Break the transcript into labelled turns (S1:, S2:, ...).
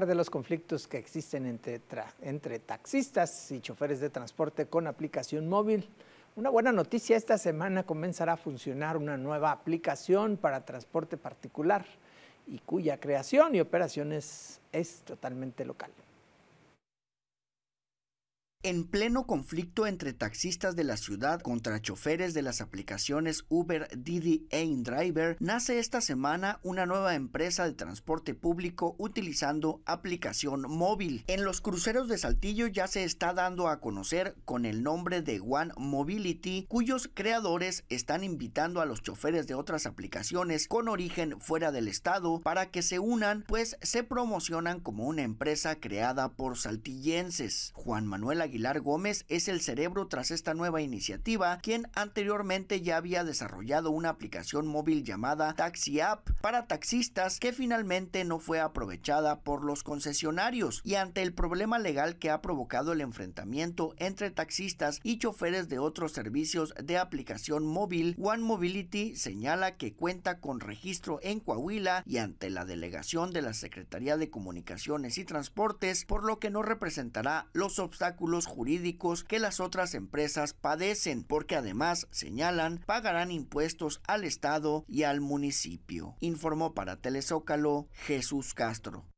S1: de los conflictos que existen entre, entre taxistas y choferes de transporte con aplicación móvil. Una buena noticia, esta semana comenzará a funcionar una nueva aplicación para transporte particular y cuya creación y operaciones
S2: es totalmente local. En pleno conflicto entre taxistas de la ciudad contra choferes de las aplicaciones Uber, Didi e InDriver, nace esta semana una nueva empresa de transporte público utilizando aplicación móvil. En los cruceros de Saltillo ya se está dando a conocer con el nombre de One Mobility, cuyos creadores están invitando a los choferes de otras aplicaciones con origen fuera del estado para que se unan, pues se promocionan como una empresa creada por saltillenses. Juan Manuel Aguilar Gómez es el cerebro tras esta nueva iniciativa, quien anteriormente ya había desarrollado una aplicación móvil llamada Taxi App para taxistas que finalmente no fue aprovechada por los concesionarios y ante el problema legal que ha provocado el enfrentamiento entre taxistas y choferes de otros servicios de aplicación móvil, One Mobility señala que cuenta con registro en Coahuila y ante la delegación de la Secretaría de Comunicaciones y Transportes, por lo que no representará los obstáculos jurídicos que las otras empresas padecen, porque además, señalan, pagarán impuestos al Estado y al municipio, informó para Telezócalo Jesús Castro.